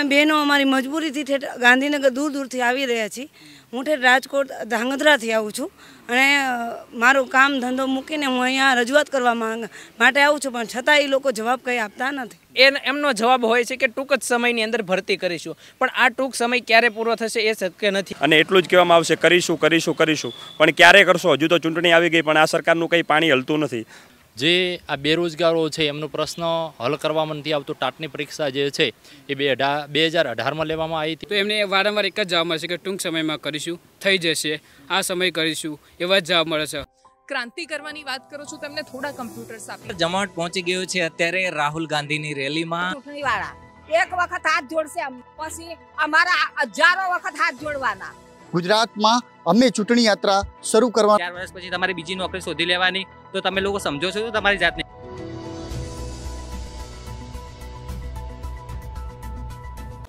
અમે બહેનો અમારી મજબૂરીથી ઠેઠ ગાંધીનગર દૂર દૂરથી આવી રહ્યા છીએ હું ઠેઠ રાજકોટ ધાંગધ્રાથી આવું છું અને મારું કામ ધંધો મૂકીને હું અહીંયા રજૂઆત કરવા માંગ માટે આવું છું પણ છતાં એ લોકો જવાબ કંઈ આપતા નથી એ એમનો જવાબ હોય છે કે ટૂંક જ સમયની અંદર ભરતી કરીશું પણ આ ટૂંક સમય ક્યારે પૂરો થશે એ શક્ય નથી અને એટલું જ કહેવામાં આવશે કરીશું કરીશું કરીશું પણ ક્યારે કરશો હજુ તો ચૂંટણી આવી ગઈ પણ આ સરકારનું કંઈ પાણી હલતું નથી જે આ બેરોજગારો છે એમનો પ્રશ્ન હલ કરવામાં નથી આવતો ટાટની પરીક્ષા જે છે એ બે અઢાર લેવામાં આવી હતી તો એમને વારંવાર એક જ જવાબ મળશે કે ટૂંક સમયમાં કરીશું થઈ જશે આ સમય કરીશું એવા જ જવાબ મળે છે ક્રાંતિ કરવાની વાત કરો છો તમને થોડા કમ્પ્યુટર જમાટ પહોંચી ગયો છે અત્યારે રાહુલ ગાંધીની રેલીમાં એક વખત હાથ જોડશે પછી અમારા હજારો વખત હાથ જોડવાના ગુજરાતમાં અમે ચૂંટણી યાત્રા શરૂ કરવા ચાર વર્ષ પછી તમારી બીજી નોકરી શોધી લેવાની તો તમે લોકો સમજો છો તમારી જાતને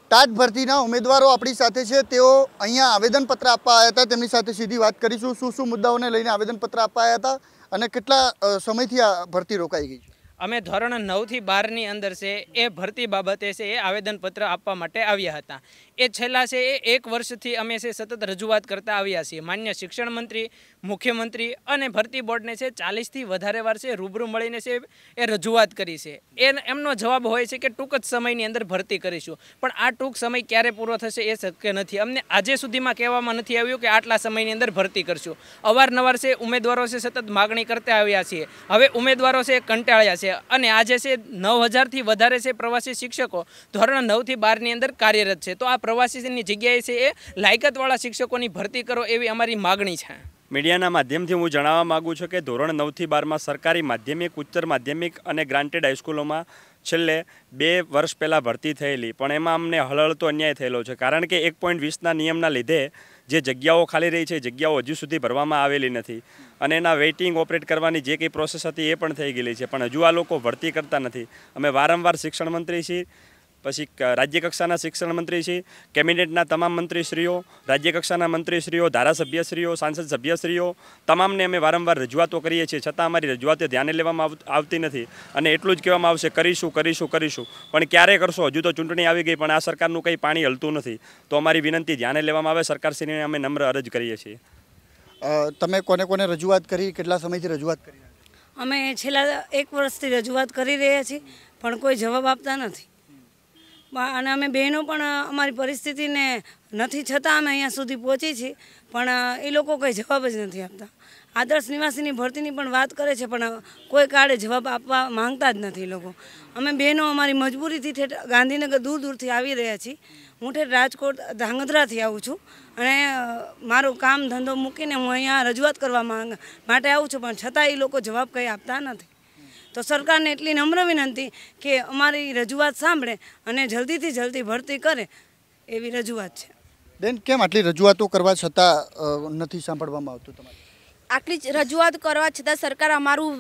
ટાટ ભરતીના ઉમેદવારો આપણી સાથે છે તેઓ અહીંયા આવેદનપત્ર આપવા આવ્યા હતા તેમની સાથે સીધી વાત કરીશું શું શું મુદ્દાઓને લઈને આવેદનપત્ર આપવા આવ્યા હતા અને કેટલા સમયથી આ ભરતી રોકાઈ ગઈ છે અમે ધોરણ નવથી બારની અંદર છે એ ભરતી બાબતે છે એ આવેદનપત્ર આપવા માટે આવ્યા હતા એ છેલ્લા છે એ એક વર્ષથી અમે છે સતત રજૂઆત કરતા આવ્યા છીએ માન્ય શિક્ષણ મંત્રી મુખ્યમંત્રી અને ભરતી બોર્ડને છે ચાલીસથી વધારે વાર છે રૂબરૂ મળીને છે એ રજૂઆત કરી છે એ એમનો જવાબ હોય છે કે ટૂંક જ સમયની અંદર ભરતી કરીશું પણ આ ટૂંક સમય ક્યારે પૂરો થશે એ શક્ય નથી અમને આજે સુધીમાં કહેવામાં નથી આવ્યું કે આટલા સમયની અંદર ભરતી કરશું અવારનવાર છે ઉમેદવારો છે સતત માગણી કરતા આવ્યા છીએ હવે ઉમેદવારો છે કંટાળ્યા છે છે અને આજે છે નવ હજારથી વધારે છે પ્રવાસી શિક્ષકો ધોરણ નવથી બારની અંદર કાર્યરત છે તો આ પ્રવાસીની જગ્યાએ છે એ લાયકતવાળા શિક્ષકોની ભરતી કરો એવી અમારી માગણી છે મીડિયાના માધ્યમથી હું જણાવવા માગું છું કે ધોરણ નવથી બારમાં સરકારી માધ્યમિક ઉચ્ચર માધ્યમિક અને ગ્રાન્ટેડ હાઈસ્કૂલોમાં છેલ્લે બે વર્ષ પહેલાં ભરતી થયેલી પણ એમાં અમને હળળતો અન્યાય થયેલો છે કારણ કે એક પોઈન્ટ વીસના નિયમના લીધે જે જગ્યાઓ ખાલી રહી છે જગ્યાઓ હજુ સુધી ભરવામાં આવેલી નથી અને એના વેઇટિંગ ઓપરેટ કરવાની જે કંઈ પ્રોસેસ હતી એ પણ થઈ ગયેલી છે પણ હજુ આ લોકો ભરતી કરતા નથી અમે વારંવાર શિક્ષણ મંત્રી છીએ પછી રાજ્યકક્ષાના શિક્ષણ મંત્રી છે કેબિનેટના તમામ મંત્રીશ્રીઓ રાજ્યકક્ષાના મંત્રીશ્રીઓ ધારાસભ્યશ્રીઓ સાંસદ સભ્યશ્રીઓ તમામને અમે વારંવાર રજૂઆતો કરીએ છીએ છતાં અમારી રજૂઆતે ધ્યાને લેવામાં આવતી નથી અને એટલું જ કહેવામાં આવશે કરીશું કરીશું કરીશું પણ ક્યારે કરશો હજુ તો ચૂંટણી આવી ગઈ પણ આ સરકારનું કંઈ પાણી હલતું નથી તો અમારી વિનંતી ધ્યાને લેવામાં આવે સરકારશ્રીને અમે નમ્ર અરજ કરીએ છીએ તમે કોને કોને રજૂઆત કરી કેટલા સમયથી રજૂઆત કરી અમે છેલ્લા એક વર્ષથી રજૂઆત કરી રહ્યા છીએ પણ કોઈ જવાબ આપતા નથી અને અમે બહેનો પણ અમારી પરિસ્થિતિને નથી છતાં અમે અહીંયા સુધી પહોંચી છીએ પણ એ લોકો કંઈ જવાબ જ નથી આપતા આદર્શ નિવાસીની ભરતીની પણ વાત કરે છે પણ કોઈ કાળે જવાબ આપવા માંગતા જ નથી લોકો અમે બહેનો અમારી મજબૂરીથી ઠેઠ ગાંધીનગર દૂર દૂરથી આવી રહ્યા છીએ હું ઠેઠ રાજકોટ ધાંગધ્રાથી આવું છું અને મારો કામ ધંધો મૂકીને હું અહીંયા રજૂઆત કરવા માંગ માટે આવું છું પણ છતાં એ લોકો જવાબ કંઈ આપતા નથી તો સરકારને એટલી નમ્ર વિનંતી કે અમારી રજૂઆત સાંભળે અને જલ્દીથી જલ્દી ભરતી કરે એવી રજૂઆત છે બેન કેમ આટલી રજૂઆતો કરવા છતાં નથી સાંભળવામાં આવતું તમારે આટલી રજૂઆત કરવા છતાં સરકાર અમારું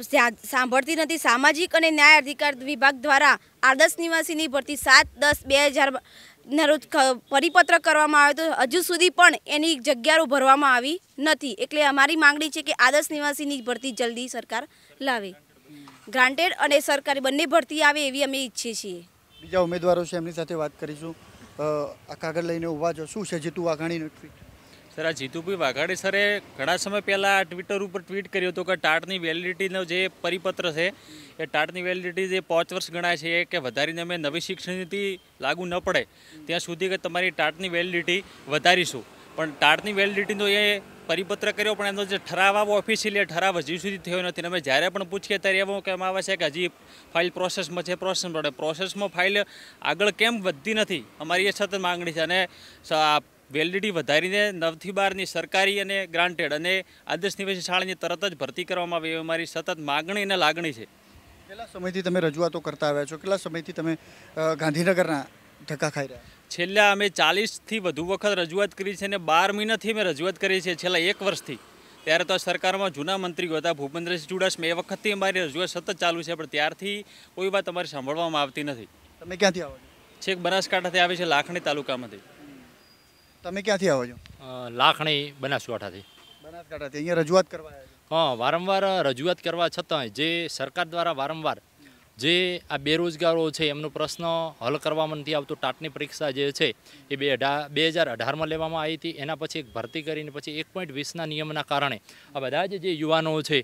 સાંભળતી નથી સામાજિક અને ન્યાય અધિકાર વિભાગ દ્વારા આદર્શ નિવાસીની ભરતી સાત દસ બે હજારના રોજ પરિપત્ર કરવામાં આવ્યો હતો હજુ સુધી પણ એની જગ્યાઓ ભરવામાં આવી નથી એટલે અમારી માંગણી છે કે આદર્શ નિવાસીની ભરતી જલ્દી સરકાર લાવે ગ્રાન્ટેડ અને સરકારી બંને ભરતી આવે એવી અમે ઈચ્છીએ છીએ બીજા ઉમેદવારો છે એમની સાથે વાત કરીશું આ કાગળ લઈને ઊભા છો શું છે જીતુ વાઘાણીનું ટ્વીટ સર આ જીતુભાઈ વાઘાણી સરે ઘણા સમય પહેલાં ટ્વિટર ઉપર ટ્વીટ કર્યું હતું કે ટાટની વેલિડિટીનો જે પરિપત્ર છે એ ટાટની વેલિડિટી જે પાંચ વર્ષ ગણાય છે કે વધારીને અમે નવી શિક્ષણ નીતિ લાગુ ન પડે ત્યાં સુધી કે તમારી ટાટની વેલિડિટી વધારીશું પણ ટાટની વેલિડિટીનો એ પરિપત્ર કર્યો પણ એનો જે ઠરાવ આવો ઓફિશિયલી ઠરાવ હજી સુધી થયો નથી અમે જ્યારે પણ પૂછીએ ત્યારે એવું કહેવામાં આવે છે કે હજી ફાઇલ પ્રોસેસમાં છે પ્રોસેસમાં પડે પ્રોસેસમાં ફાઇલ આગળ કેમ વધતી નથી અમારી એ સતત માગણી છે અને વેલિડિટી વધારીને નવથી બારની સરકારી અને ગ્રાન્ટેડ અને આદર્શ નિવેશી શાળાની તરત જ ભરતી કરવામાં આવી અમારી સતત માગણી અને લાગણી છે કેટલા સમયથી તમે રજૂઆતો કરતા આવ્યા છો કેટલા સમયથી તમે ગાંધીનગરના ધક્કા ખાઈ રહ્યા છેલ્લા અમે ચાલીસથી વધુ વખત રજૂઆત કરી છે અને બાર મહિનાથી અમે રજૂઆત કરી છે છેલ્લા એક વર્ષથી ત્યારે તો સરકારમાં જૂના મંત્રીઓ હતા ભૂપેન્દ્રસિંહ ચુડાસમા એ વખતથી અમારી રજૂઆત સતત ચાલુ છે પણ ત્યારથી કોઈ વાત અમારી સાંભળવામાં આવતી નથી તમે ક્યાંથી આવો છેક બનાસકાંઠાથી આવે છે લાખણી તાલુકામાંથી તમે ક્યાંથી આવો છો લાખણી બનાસકાંઠાથી બનાસકાંઠાથી અહીંયા રજૂઆત કરવા હા વારંવાર રજૂઆત કરવા છતાં જે સરકાર દ્વારા વારંવાર જે આ બેરોજગારો છે એમનો પ્રશ્ન હલ કરવામાં નથી આવતો ટાટની પરીક્ષા જે છે એ બે અઢાર બે હજાર અઢારમાં લેવામાં આવી હતી એના પછી એક ભરતી કરીને પછી એક પોઈન્ટ વીસના નિયમના કારણે આ બધા જ જે યુવાનો છે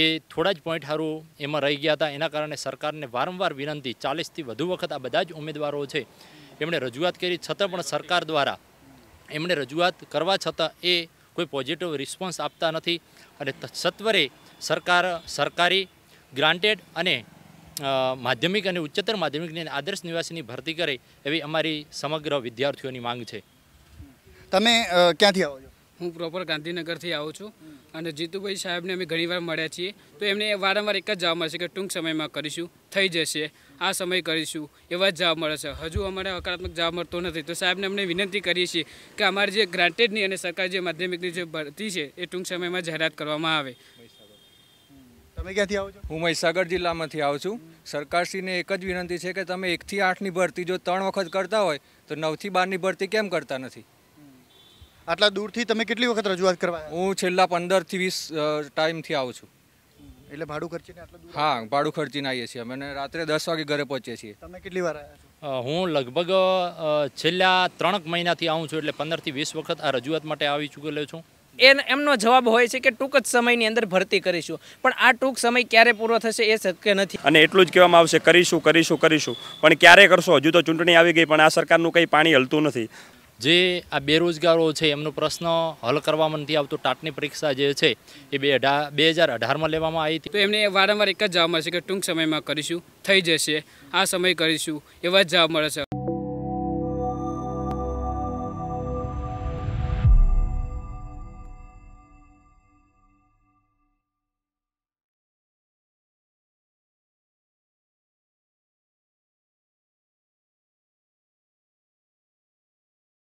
એ થોડા જ પોઈન્ટ સારું એમાં રહી ગયા હતા એના કારણે સરકારને વારંવાર વિનંતી ચાલીસથી વધુ વખત આ બધા જ ઉમેદવારો છે એમણે રજૂઆત કરી છતાં પણ સરકાર દ્વારા એમણે રજૂઆત કરવા છતાં એ કોઈ પોઝિટિવ રિસ્પોન્સ આપતા નથી અને સત્વરે સરકાર સરકારી ગ્રાન્ટેડ અને માધ્યમિક અને ઉચ્ચતર માધ્યમિકની આદર્શ નિવાસીની ભરતી કરે એવી અમારી સમગ્ર વિદ્યાર્થીઓની માંગ છે તમે ક્યાંથી આવો છો હું પ્રોપર ગાંધીનગરથી આવું છું અને જીતુભાઈ સાહેબને અમે ઘણીવાર મળ્યા છીએ તો એમને વારંવાર એક જ જવાબ મળશે કે ટૂંક સમયમાં કરીશું થઈ જશે આ સમય કરીશું એવા જ જવાબ મળે છે હજુ અમારે હકારાત્મક જવાબ મળતો નથી તો સાહેબને અમને વિનંતી કરીએ છીએ કે અમારી જે ગ્રાન્ટેડની અને સરકારી જે માધ્યમિકની જે ભરતી છે એ ટૂંક સમયમાં જાહેરાત કરવામાં આવે તમે ક્યાંથી આવો છો હું મહીસાગર જિલ્લામાંથી આવું છું સરકારશ્રીને એક જ વિનંતી છે કે તમે એકથી આઠની ભરતી જો ત્રણ વખત કરતા હોય તો નવથી બારની ભરતી કેમ કરતા નથી આટલા દૂરથી તમે કેટલી વખત રજૂઆત કરવા હું છેલ્લા પંદરથી વીસ ટાઈમથી આવું છું એટલે ભાડું ખર્ચીને આટલું હા ભાડું ખર્ચીને આવીએ છીએ અમે રાત્રે દસ વાગે ઘરે પહોંચીએ છીએ તમે કેટલી વાર હું લગભગ છેલ્લા ત્રણ મહિનાથી આવું છું એટલે પંદરથી વીસ વખત આ રજૂઆત માટે આવી ચૂકેલો છું એ એમનો જવાબ હોય છે કે ટૂંક જ સમયની અંદર ભરતી કરીશું પણ આ ટૂંક સમય ક્યારે પૂરો થશે એ શક્ય નથી અને એટલું જ કહેવામાં આવશે કરીશું કરીશું કરીશું પણ ક્યારે કરશો હજુ તો ચૂંટણી આવી ગઈ પણ આ સરકારનું કંઈ પાણી હલતું નથી જે આ બેરોજગારો છે એમનો પ્રશ્ન હલ કરવામાં નથી આવતો ટાટની પરીક્ષા જે છે એ બે અઢાર બે હજાર અઢારમાં લેવામાં આવી હતી તો એમને વારંવાર એક જ જવાબ મળશે કે ટૂંક સમયમાં કરીશું થઈ જશે આ સમય કરીશું એવા જ જવાબ મળે છે